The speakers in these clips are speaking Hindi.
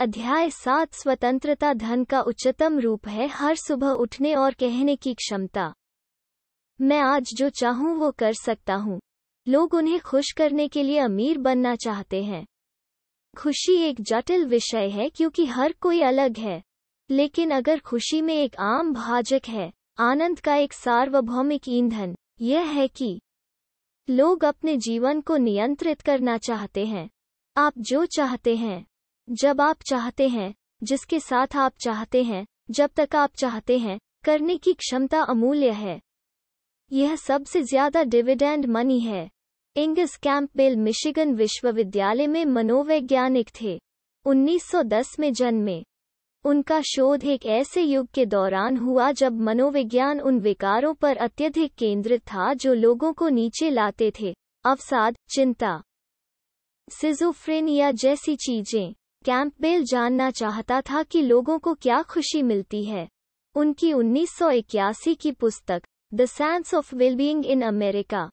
अध्याय सात स्वतंत्रता धन का उच्चतम रूप है हर सुबह उठने और कहने की क्षमता मैं आज जो चाहूं वो कर सकता हूं लोग उन्हें खुश करने के लिए अमीर बनना चाहते हैं खुशी एक जटिल विषय है क्योंकि हर कोई अलग है लेकिन अगर खुशी में एक आम भाजक है आनंद का एक सार्वभौमिक ईंधन यह है कि लोग अपने जीवन को नियंत्रित करना चाहते हैं आप जो चाहते हैं जब आप चाहते हैं जिसके साथ आप चाहते हैं जब तक आप चाहते हैं करने की क्षमता अमूल्य है यह सबसे ज्यादा डिविडेंड मनी है इंगस कैंपबेल मिशिगन विश्वविद्यालय में मनोवैज्ञानिक थे 1910 में जन्मे उनका शोध एक ऐसे युग के दौरान हुआ जब मनोविज्ञान उन विकारों पर अत्यधिक केंद्रित था जो लोगों को नीचे लाते थे अवसाद चिंता सिजोफ्रेनिया जैसी चीजें कैंपबेल जानना चाहता था कि लोगों को क्या खुशी मिलती है उनकी उन्नीस की पुस्तक the sense of wellbeing in America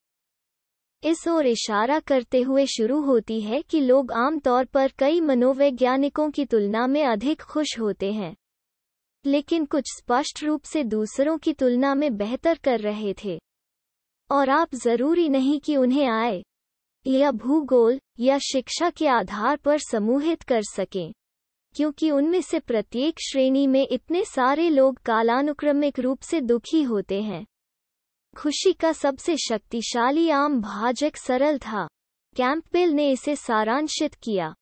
इस ओर इशारा करते हुए शुरू होती है कि लोग आमतौर पर कई मनोवैज्ञानिकों की तुलना में अधिक खुश होते हैं लेकिन कुछ स्पष्ट रूप से दूसरों की तुलना में बेहतर कर रहे थे और आप जरूरी नहीं कि उन्हें आए या भूगोल या शिक्षा के आधार पर समूहित कर सकें क्योंकि उनमें से प्रत्येक श्रेणी में इतने सारे लोग कालानुक्रमिक रूप से दुखी होते हैं खुशी का सबसे शक्तिशाली आम भाजक सरल था कैंपबेल ने इसे सारांशित किया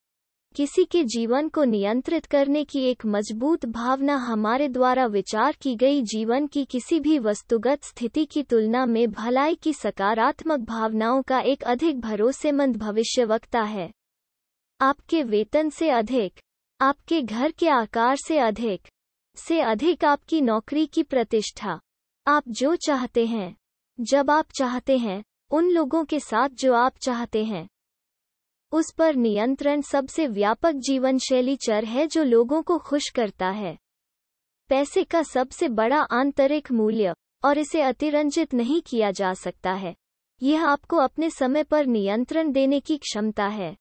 किसी के जीवन को नियंत्रित करने की एक मजबूत भावना हमारे द्वारा विचार की गई जीवन की किसी भी वस्तुगत स्थिति की तुलना में भलाई की सकारात्मक भावनाओं का एक अधिक भरोसेमंद भविष्यवक्ता है आपके वेतन से अधिक आपके घर के आकार से अधिक से अधिक आपकी नौकरी की प्रतिष्ठा आप जो चाहते हैं जब आप चाहते हैं उन लोगों के साथ जो आप चाहते हैं उस पर नियंत्रण सबसे व्यापक जीवन शैली चर है जो लोगों को खुश करता है पैसे का सबसे बड़ा आंतरिक मूल्य और इसे अतिरंजित नहीं किया जा सकता है यह आपको अपने समय पर नियंत्रण देने की क्षमता है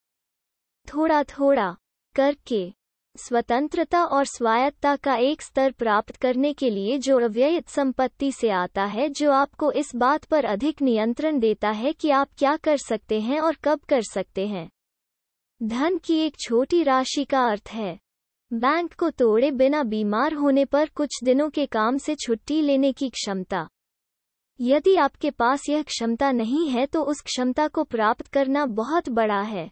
थोड़ा थोड़ा करके स्वतंत्रता और स्वायत्ता का एक स्तर प्राप्त करने के लिए जो अव्ययित संपत्ति से आता है जो आपको इस बात पर अधिक नियंत्रण देता है कि आप क्या कर सकते हैं और कब कर सकते हैं धन की एक छोटी राशि का अर्थ है बैंक को तोड़े बिना बीमार होने पर कुछ दिनों के काम से छुट्टी लेने की क्षमता यदि आपके पास यह क्षमता नहीं है तो उस क्षमता को प्राप्त करना बहुत बड़ा है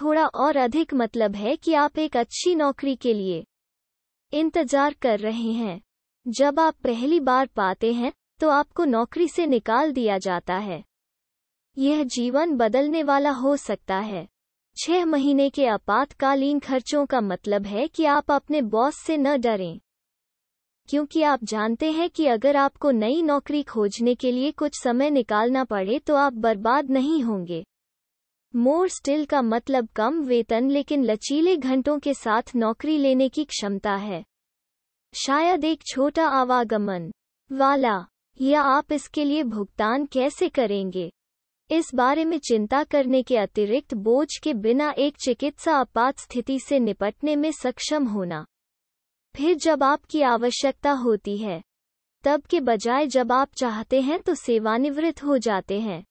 थोड़ा और अधिक मतलब है कि आप एक अच्छी नौकरी के लिए इंतजार कर रहे हैं जब आप पहली बार पाते हैं तो आपको नौकरी से निकाल दिया जाता है यह जीवन बदलने वाला हो सकता है छह महीने के आपातकालीन खर्चों का मतलब है कि आप अपने बॉस से न डरें क्योंकि आप जानते हैं कि अगर आपको नई नौकरी खोजने के लिए कुछ समय निकालना पड़े तो आप बर्बाद नहीं होंगे मोर स्टिल का मतलब कम वेतन लेकिन लचीले घंटों के साथ नौकरी लेने की क्षमता है शायद एक छोटा आवागमन वाला या आप इसके लिए भुगतान कैसे करेंगे इस बारे में चिंता करने के अतिरिक्त बोझ के बिना एक चिकित्सा आपात स्थिति से निपटने में सक्षम होना फिर जब आपकी आवश्यकता होती है तब के बजाय जब आप चाहते हैं तो सेवानिवृत्त हो जाते हैं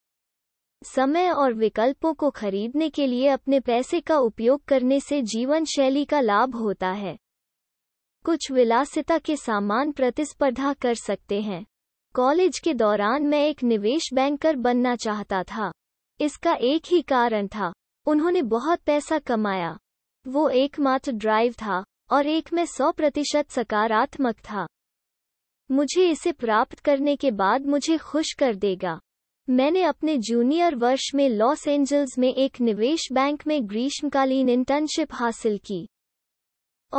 समय और विकल्पों को खरीदने के लिए अपने पैसे का उपयोग करने से जीवन शैली का लाभ होता है कुछ विलासिता के सामान प्रतिस्पर्धा कर सकते हैं कॉलेज के दौरान मैं एक निवेश बैंकर बनना चाहता था इसका एक ही कारण था उन्होंने बहुत पैसा कमाया वो एकमात्र ड्राइव था और एक में सौ प्रतिशत सकारात्मक था मुझे इसे प्राप्त करने के बाद मुझे खुश कर देगा मैंने अपने जूनियर वर्ष में लॉस एंजल्स में एक निवेश बैंक में ग्रीष्मकालीन इंटर्नशिप हासिल की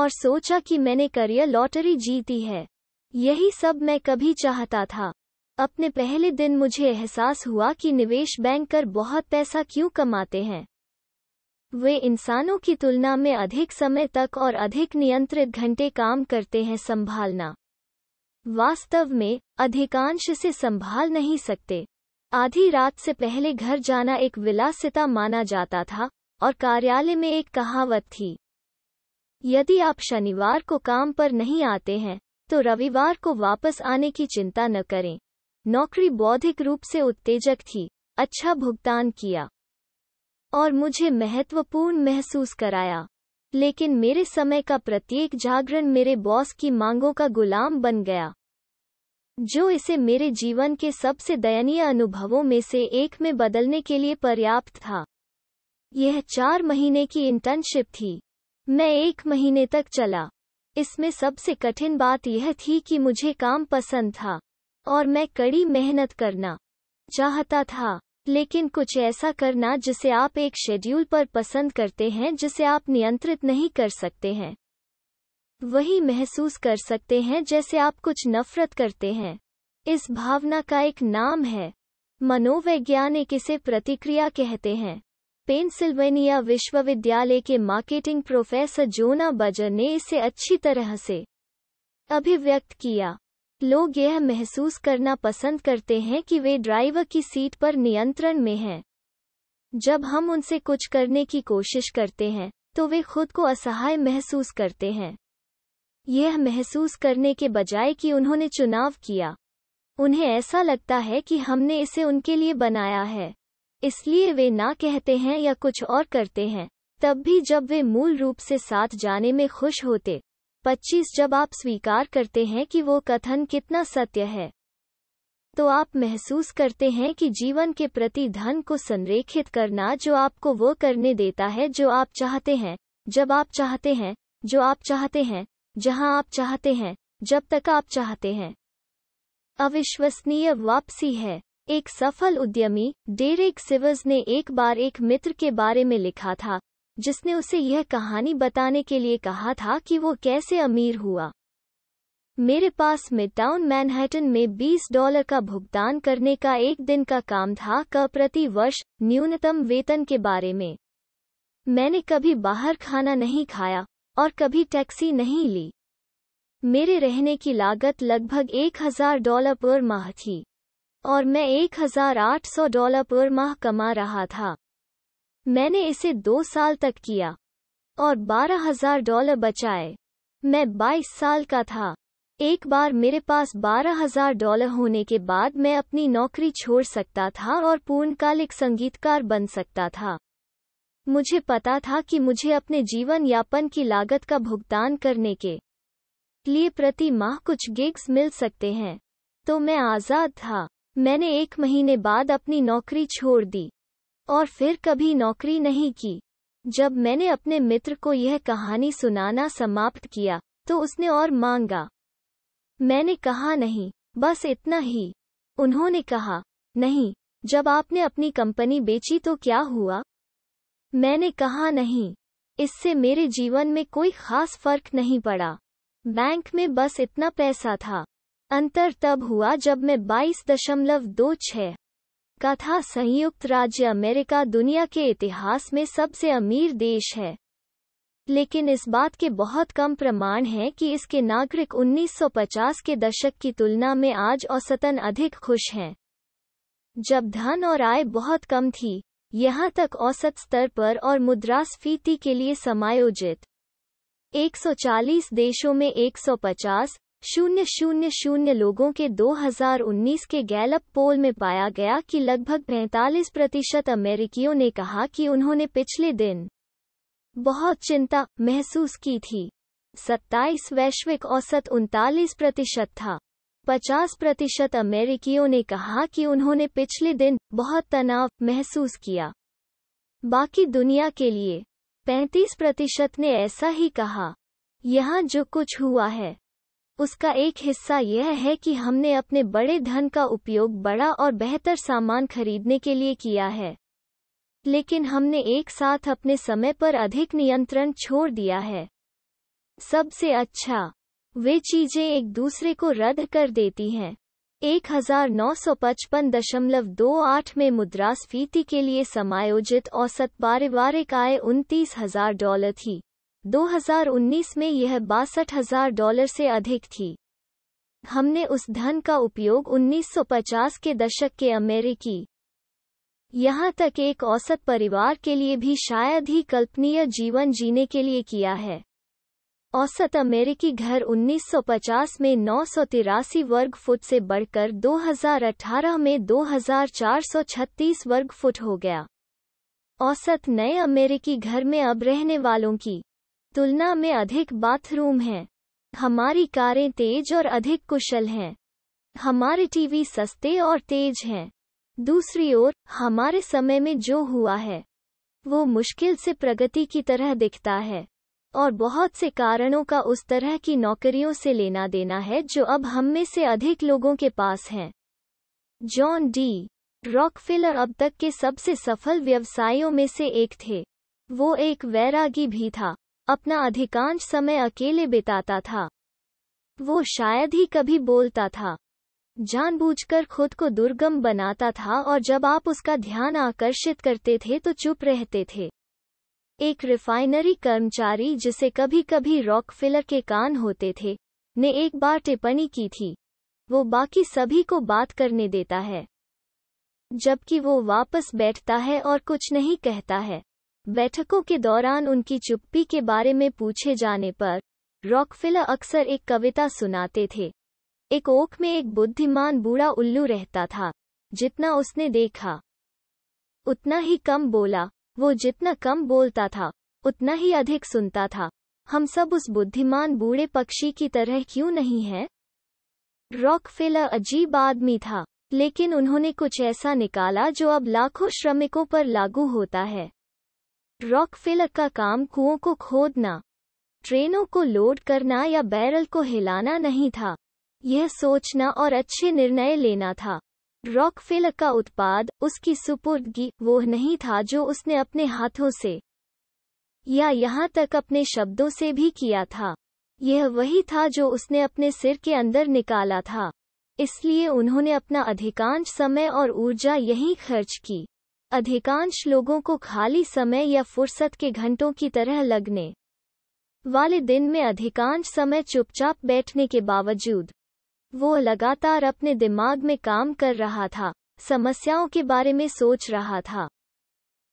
और सोचा कि मैंने करियर लॉटरी जीती है यही सब मैं कभी चाहता था अपने पहले दिन मुझे एहसास हुआ कि निवेश बैंकर बहुत पैसा क्यों कमाते हैं वे इंसानों की तुलना में अधिक समय तक और अधिक नियंत्रित घंटे काम करते हैं संभालना वास्तव में अधिकांश से संभाल नहीं सकते आधी रात से पहले घर जाना एक विलासिता माना जाता था और कार्यालय में एक कहावत थी यदि आप शनिवार को काम पर नहीं आते हैं तो रविवार को वापस आने की चिंता न करें नौकरी बौद्धिक रूप से उत्तेजक थी अच्छा भुगतान किया और मुझे महत्वपूर्ण महसूस कराया लेकिन मेरे समय का प्रत्येक जागरण मेरे बॉस की मांगों का गुलाम बन गया जो इसे मेरे जीवन के सबसे दयनीय अनुभवों में से एक में बदलने के लिए पर्याप्त था यह चार महीने की इंटर्नशिप थी मैं एक महीने तक चला इसमें सबसे कठिन बात यह थी कि मुझे काम पसंद था और मैं कड़ी मेहनत करना चाहता था लेकिन कुछ ऐसा करना जिसे आप एक शेड्यूल पर पसंद करते हैं जिसे आप नियंत्रित नहीं कर सकते हैं वही महसूस कर सकते हैं जैसे आप कुछ नफरत करते हैं इस भावना का एक नाम है मनोवैज्ञानिक इसे प्रतिक्रिया कहते हैं पेंसिल्वेनिया विश्वविद्यालय के मार्केटिंग प्रोफेसर जोना बजर ने इसे अच्छी तरह से अभिव्यक्त किया लोग यह महसूस करना पसंद करते हैं कि वे ड्राइवर की सीट पर नियंत्रण में हैं जब हम उनसे कुछ करने की कोशिश करते हैं तो वे खुद को असहाय महसूस करते हैं यह महसूस करने के बजाय कि उन्होंने चुनाव किया उन्हें ऐसा लगता है कि हमने इसे उनके लिए बनाया है इसलिए वे ना कहते हैं या कुछ और करते हैं तब भी जब वे मूल रूप से साथ जाने में खुश होते 25 जब आप स्वीकार करते हैं कि वो कथन कितना सत्य है तो आप महसूस करते हैं कि जीवन के प्रति धन को संरेखित करना जो आपको वो करने देता है जो आप चाहते हैं जब आप चाहते हैं जो आप चाहते हैं जहां आप चाहते हैं जब तक आप चाहते हैं अविश्वसनीय वापसी है एक सफल उद्यमी डेरेक सिवर्स ने एक बार एक मित्र के बारे में लिखा था जिसने उसे यह कहानी बताने के लिए कहा था कि वो कैसे अमीर हुआ मेरे पास मिडटाउन मैनहैटन में 20 डॉलर का भुगतान करने का एक दिन का काम था क प्रति वर्ष न्यूनतम वेतन के बारे में मैंने कभी बाहर खाना नहीं खाया और कभी टैक्सी नहीं ली मेरे रहने की लागत लगभग 1000 डॉलर पर माह थी और मैं 1800 डॉलर पर माह कमा रहा था मैंने इसे दो साल तक किया और 12000 डॉलर बचाए मैं 22 साल का था एक बार मेरे पास 12000 डॉलर होने के बाद मैं अपनी नौकरी छोड़ सकता था और पूर्णकालिक संगीतकार बन सकता था मुझे पता था कि मुझे अपने जीवन यापन की लागत का भुगतान करने के लिए प्रति माह कुछ गिग्स मिल सकते हैं तो मैं आज़ाद था मैंने एक महीने बाद अपनी नौकरी छोड़ दी और फिर कभी नौकरी नहीं की जब मैंने अपने मित्र को यह कहानी सुनाना समाप्त किया तो उसने और मांगा मैंने कहा नहीं बस इतना ही उन्होंने कहा नहीं जब आपने अपनी कंपनी बेची तो क्या हुआ मैंने कहा नहीं इससे मेरे जीवन में कोई खास फर्क नहीं पड़ा बैंक में बस इतना पैसा था अंतर तब हुआ जब मैं बाईस दशमलव दो छः का था संयुक्त राज्य अमेरिका दुनिया के इतिहास में सबसे अमीर देश है लेकिन इस बात के बहुत कम प्रमाण हैं कि इसके नागरिक 1950 के दशक की तुलना में आज औसतन अधिक खुश हैं जब धन और आय बहुत कम थी यहाँ तक औसत स्तर पर और मुद्रास्फीति के लिए समायोजित 140 देशों में 150 शून्य शून्य शून्य लोगों के 2019 के गैलप पोल में पाया गया कि लगभग 45 प्रतिशत अमेरिकियों ने कहा कि उन्होंने पिछले दिन बहुत चिंता महसूस की थी सत्ताईस वैश्विक औसत उनतालीस प्रतिशत था 50 प्रतिशत अमेरिकियों ने कहा कि उन्होंने पिछले दिन बहुत तनाव महसूस किया बाकी दुनिया के लिए 35 प्रतिशत ने ऐसा ही कहा यहाँ जो कुछ हुआ है उसका एक हिस्सा यह है कि हमने अपने बड़े धन का उपयोग बड़ा और बेहतर सामान खरीदने के लिए किया है लेकिन हमने एक साथ अपने समय पर अधिक नियंत्रण छोड़ दिया है सबसे अच्छा वे चीजें एक दूसरे को रद्द कर देती हैं एक हज़ार नौ सौ पचपन दशमलव दो आठ में मुद्रास्फीति के लिए समायोजित औसत पारिवारिक आय उनतीस हजार डॉलर थी 2019 में यह बासठ हजार डॉलर से अधिक थी हमने उस धन का उपयोग 1950 के दशक के अमेरिकी यहाँ तक एक औसत परिवार के लिए भी शायद ही कल्पनीय जीवन जीने के लिए किया है औसत अमेरिकी घर 1950 में नौ वर्ग फुट से बढ़कर 2018 में 2436 वर्ग फुट हो गया औसत नए अमेरिकी घर में अब रहने वालों की तुलना में अधिक बाथरूम हैं हमारी कारें तेज और अधिक कुशल हैं हमारे टीवी सस्ते और तेज हैं दूसरी ओर हमारे समय में जो हुआ है वो मुश्किल से प्रगति की तरह दिखता है और बहुत से कारणों का उस तरह की नौकरियों से लेना देना है जो अब हम में से अधिक लोगों के पास हैं जॉन डी रॉकफिलर अब तक के सबसे सफल व्यवसायों में से एक थे वो एक वैरागी भी था अपना अधिकांश समय अकेले बिताता था वो शायद ही कभी बोलता था जानबूझकर खुद को दुर्गम बनाता था और जब आप उसका ध्यान आकर्षित करते थे तो चुप रहते थे एक रिफाइनरी कर्मचारी जिसे कभी कभी रॉकफिलर के कान होते थे ने एक बार टिप्पणी की थी वो बाकी सभी को बात करने देता है जबकि वो वापस बैठता है और कुछ नहीं कहता है बैठकों के दौरान उनकी चुप्पी के बारे में पूछे जाने पर रॉकफिलर अक्सर एक कविता सुनाते थे एक ओख में एक बुद्धिमान बूढ़ा उल्लू रहता था जितना उसने देखा उतना ही कम बोला वो जितना कम बोलता था उतना ही अधिक सुनता था हम सब उस बुद्धिमान बूढ़े पक्षी की तरह क्यों नहीं है रॉकफेलर अजीब आदमी था लेकिन उन्होंने कुछ ऐसा निकाला जो अब लाखों श्रमिकों पर लागू होता है रॉकफिलर का काम कुओं को खोदना ट्रेनों को लोड करना या बैरल को हिलाना नहीं था यह सोचना और अच्छे निर्णय लेना था रॉकफिलर का उत्पाद उसकी सुपुर्दगी वो नहीं था जो उसने अपने हाथों से या यहाँ तक अपने शब्दों से भी किया था यह वही था जो उसने अपने सिर के अंदर निकाला था इसलिए उन्होंने अपना अधिकांश समय और ऊर्जा यहीं खर्च की अधिकांश लोगों को खाली समय या फुर्सत के घंटों की तरह लगने वाले दिन में अधिकांश समय चुपचाप बैठने के बावजूद वो लगातार अपने दिमाग में काम कर रहा था समस्याओं के बारे में सोच रहा था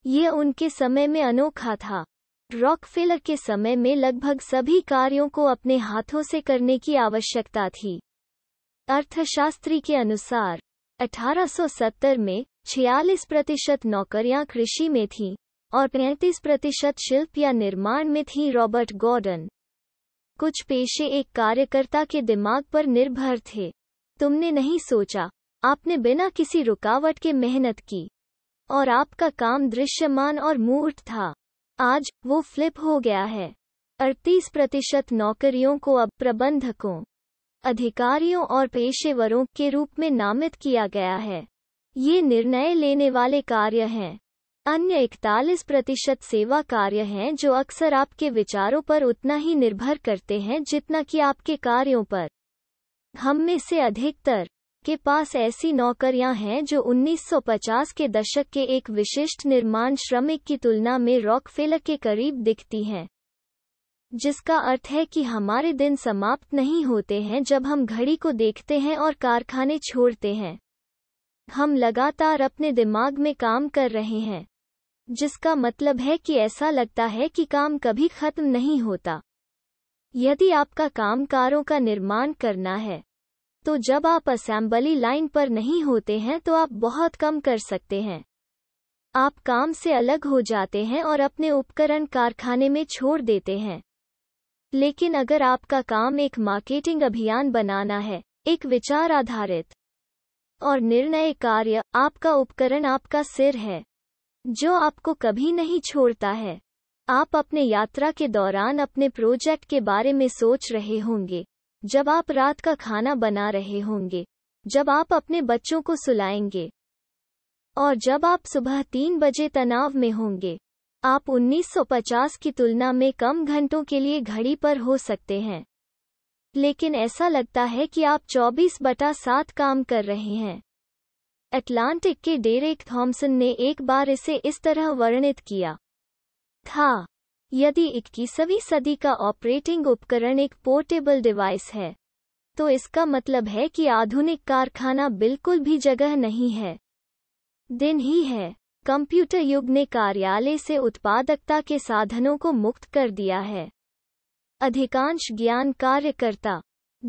ये उनके समय में अनोखा था रॉकफिलर के समय में लगभग सभी कार्यों को अपने हाथों से करने की आवश्यकता थी अर्थशास्त्री के अनुसार 1870 में 46 प्रतिशत नौकरियां कृषि में थीं और 35 प्रतिशत शिल्प या निर्माण में थीं रॉबर्ट गॉर्डन कुछ पेशे एक कार्यकर्ता के दिमाग पर निर्भर थे तुमने नहीं सोचा आपने बिना किसी रुकावट के मेहनत की और आपका काम दृश्यमान और मूर्त था आज वो फ्लिप हो गया है अड़तीस प्रतिशत नौकरियों को अब प्रबंधकों अधिकारियों और पेशेवरों के रूप में नामित किया गया है ये निर्णय लेने वाले कार्य हैं अन्य इकतालीस प्रतिशत सेवा कार्य हैं जो अक्सर आपके विचारों पर उतना ही निर्भर करते हैं जितना कि आपके कार्यों पर हम में से अधिकतर के पास ऐसी नौकरियां हैं जो 1950 के दशक के एक विशिष्ट निर्माण श्रमिक की तुलना में रॉकफेलर के करीब दिखती हैं जिसका अर्थ है कि हमारे दिन समाप्त नहीं होते हैं जब हम घड़ी को देखते हैं और कारखाने छोड़ते हैं हम लगातार अपने दिमाग में काम कर रहे हैं जिसका मतलब है कि ऐसा लगता है कि काम कभी खत्म नहीं होता यदि आपका काम कारों का निर्माण करना है तो जब आप असेंबली लाइन पर नहीं होते हैं तो आप बहुत कम कर सकते हैं आप काम से अलग हो जाते हैं और अपने उपकरण कारखाने में छोड़ देते हैं लेकिन अगर आपका काम एक मार्केटिंग अभियान बनाना है एक विचार आधारित और निर्णय कार्य आपका उपकरण आपका सिर है जो आपको कभी नहीं छोड़ता है आप अपने यात्रा के दौरान अपने प्रोजेक्ट के बारे में सोच रहे होंगे जब आप रात का खाना बना रहे होंगे जब आप अपने बच्चों को सुलाएंगे और जब आप सुबह तीन बजे तनाव में होंगे आप 1950 की तुलना में कम घंटों के लिए घड़ी पर हो सकते हैं लेकिन ऐसा लगता है कि आप 24 बटा सात काम कर रहे हैं अटलांटिक के डेरेक थॉम्सन ने एक बार इसे इस तरह वर्णित किया था यदि 21वीं सदी का ऑपरेटिंग उपकरण एक पोर्टेबल डिवाइस है तो इसका मतलब है कि आधुनिक कारखाना बिल्कुल भी जगह नहीं है दिन ही है कंप्यूटर युग ने कार्यालय से उत्पादकता के साधनों को मुक्त कर दिया है अधिकांश ज्ञान कार्यकर्ता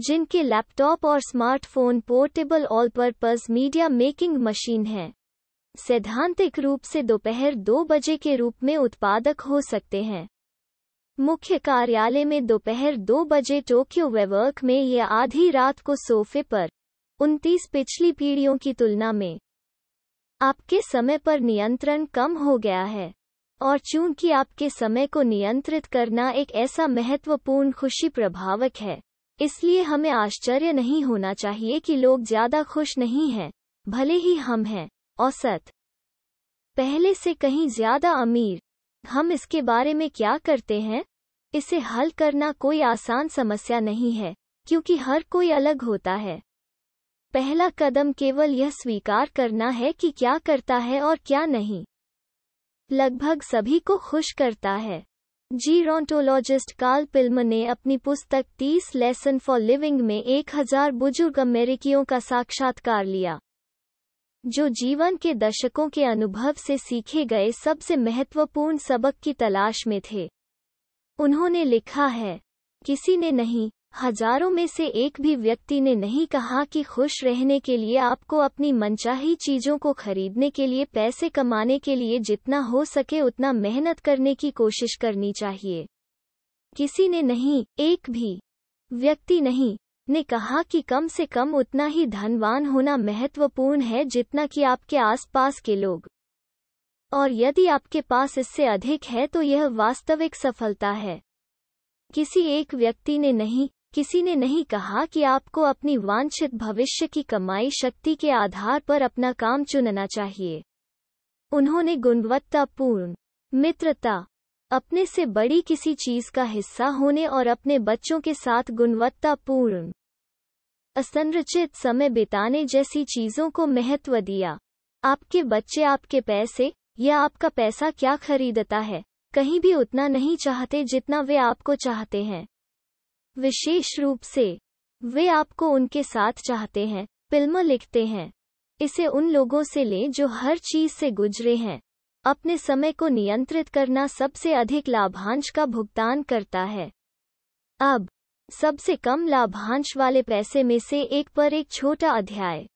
जिनके लैपटॉप और smartphone portable all purpose media making machine है सैद्धांतिक रूप से दोपहर दो बजे के रूप में उत्पादक हो सकते हैं मुख्य कार्यालय में दोपहर दो बजे टोक्यो वेवर्क में या आधी रात को सोफे पर उनतीस पिछली पीढ़ियों की तुलना में आपके समय पर नियंत्रण कम हो गया है और चूंकि आपके समय को नियंत्रित करना एक ऐसा महत्वपूर्ण खुशी प्रभावक है इसलिए हमें आश्चर्य नहीं होना चाहिए कि लोग ज्यादा खुश नहीं हैं भले ही हम हैं औसत पहले से कहीं ज्यादा अमीर हम इसके बारे में क्या करते हैं इसे हल करना कोई आसान समस्या नहीं है क्योंकि हर कोई अलग होता है पहला कदम केवल यह स्वीकार करना है कि क्या करता है और क्या नहीं लगभग सभी को खुश करता है जीरोंटोलॉजिस्ट कार्ल पिल्म ने अपनी पुस्तक 30 लेसन फॉर लिविंग में 1000 बुजुर्ग अमेरिकियों का साक्षात्कार लिया जो जीवन के दशकों के अनुभव से सीखे गए सबसे महत्वपूर्ण सबक की तलाश में थे उन्होंने लिखा है किसी ने नहीं हजारों में से एक भी व्यक्ति ने नहीं कहा कि खुश रहने के लिए आपको अपनी मनचाही चीजों को खरीदने के लिए पैसे कमाने के लिए जितना हो सके उतना मेहनत करने की कोशिश करनी चाहिए किसी ने नहीं एक भी व्यक्ति नहीं ने कहा कि कम से कम उतना ही धनवान होना महत्वपूर्ण है जितना कि आपके आसपास के लोग और यदि आपके पास इससे अधिक है तो यह वास्तविक सफलता है किसी एक व्यक्ति ने नहीं किसी ने नहीं कहा कि आपको अपनी वांछित भविष्य की कमाई शक्ति के आधार पर अपना काम चुनना चाहिए उन्होंने गुणवत्तापूर्ण मित्रता अपने से बड़ी किसी चीज का हिस्सा होने और अपने बच्चों के साथ गुणवत्तापूर्ण असंरचित समय बिताने जैसी चीजों को महत्व दिया आपके बच्चे आपके पैसे या आपका पैसा क्या खरीदता है कहीं भी उतना नहीं चाहते जितना वे आपको चाहते हैं विशेष रूप से वे आपको उनके साथ चाहते हैं फिल्म लिखते हैं इसे उन लोगों से लें जो हर चीज से गुजरे हैं अपने समय को नियंत्रित करना सबसे अधिक लाभांश का भुगतान करता है अब सबसे कम लाभांश वाले पैसे में से एक पर एक छोटा अध्याय